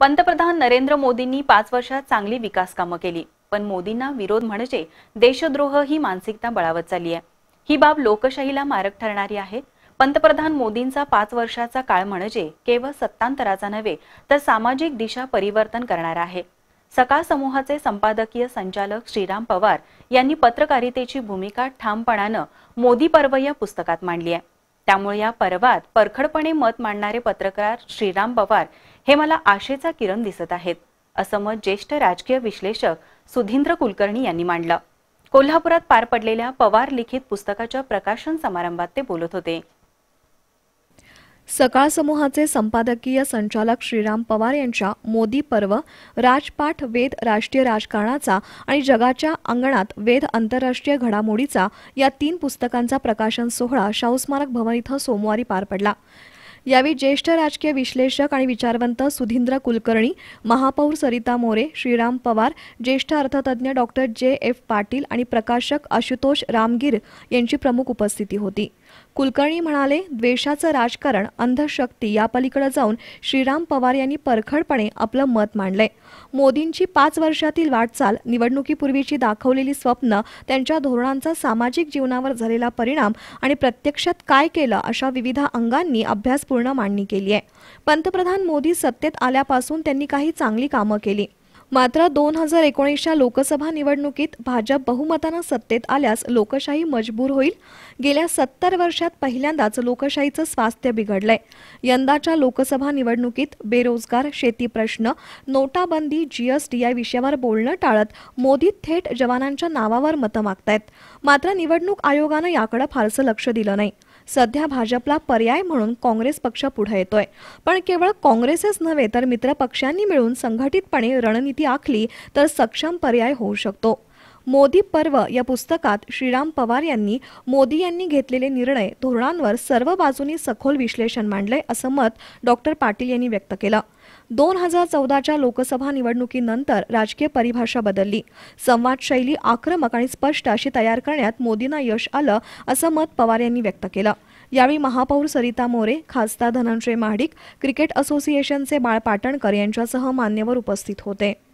पंतप्रधान नरेंद्र मोदींनी पाच वर्षात चांगली विकास कामं केली पण मोदींना विरोध म्हणजे देशद्रोह ही मानसिकता बळावत चालली आहे ही बाब लोकशाहीला मारक ठरणारी आहे पंतप्रधान मोदींचा पाच वर्षाचा काळ म्हणजे केवळ सत्तांतराचा नव्हे तर सामाजिक दिशा परिवर्तन करणार आहे सकाळ समूहाचे संपादकीय संचालक श्रीराम पवार यांनी पत्रकारितेची भूमिका ठामपणानं मोदी पर्व या पुस्तकात मांडली आहे त्यामुळे या पर्वात परखडपणे मत मांडणारे पत्रकार श्रीराम पवार हे मला आशेचा किरण दिसत आहेत असं मत ज्येष्ठ राजकीय विश्लेषक सुधींद्र कुलकर्णी यांनी मांडलं कोल्हापुरात पार पडलेल्या पवार लिखित पुस्तकाच्या प्रकाशन समारंभात ते बोलत होते सकाळ समूहाचे संपादकीय संचालक श्रीराम पवार यांच्या मोदी पर्व राजपाठ वेद राष्ट्रीय राजकारणाचा आणि जगाच्या अंगणात वेद आंतरराष्ट्रीय घडामोडीचा या तीन पुस्तकांचा प्रकाशन सोहळा शाहू स्मारक भवन इथं सोमवारी पार पडला यावेळी ज्येष्ठ राजकीय विश्लेषक आणि विचारवंत सुधींद्र कुलकर्णी महापौर सरिता मोरे श्रीराम पवार ज्येष्ठ अर्थतज्ञ डॉक्टर जे एफ पाटील आणि प्रकाशक आशुतोष रामगीर यांची प्रमुख उपस्थिती होती कुलकर्णी म्हणाले द्वेषाचं राजकारण अंधशक्ती पलीकडे जाऊन श्रीराम पवार यांनी परखडपणे आपलं मत मांडलंय मोदींची पाच वर्षातील वाटचाल निवडणुकीपूर्वीची दाखवलेली स्वप्न त्यांच्या धोरणांचा सामाजिक जीवनावर झालेला परिणाम आणि प्रत्यक्षात काय केलं अशा विविध अंगांनी अभ्यास पूर्ण मांडणी केली आहे पंतप्रधान मोदी सत्तेत आल्यापासून त्यांनी काही चांगली कामं केली मात्र दोन हजार एकोणीसच्या लोकसभा निवडणुकीत भाजप बहुमतानं सत्तेत आल्यास लोकशाही मजबूर होईल गेल्या सत्तर वर्षात पहिल्यांदाच लोकशाहीचं स्वास्थ्य बिघडलंय यंदाच्या लोकसभा निवडणुकीत बेरोजगार शेती प्रश्न नोटाबंदी जीएसटी या विषयावर बोलणं टाळत मोदी थेट जवानांच्या नावावर मतं मागतायत मात्र निवडणूक आयोगानं याकडे फारसं लक्ष दिलं नाही सध्या भाजपला पर्याय म्हणून काँग्रेस पक्ष पुढे येतोय पण केवळ काँग्रेसच नव्हे तर मित्रपक्षांनी मिळून संघटितपणे रणनीती आखली तर सक्षम पर्याय होऊ शकतो मोदी पर्व या पुस्तकात श्रीराम पवार यांनी मोदी यांनी घेतलेले निर्णय धोरणांवर सर्व बाजूनी सखोल विश्लेषण मांडले असं मत डॉक्टर पाटील यांनी व्यक्त केलं दोन हजार चौदाच्या लोकसभा निवडणुकीनंतर राजकीय परिभाषा बदलली संवाद शैली आक्रमक आणि स्पष्ट अशी तयार करण्यात मोदींना यश आलं असं मत पवार यांनी व्यक्त केलं यावेळी महापौर सरिता मोरे खासदार धनंजय महाडिक क्रिकेट असोसिएशनचे बाळ पाटणकर यांच्यासह मान्यवर उपस्थित होते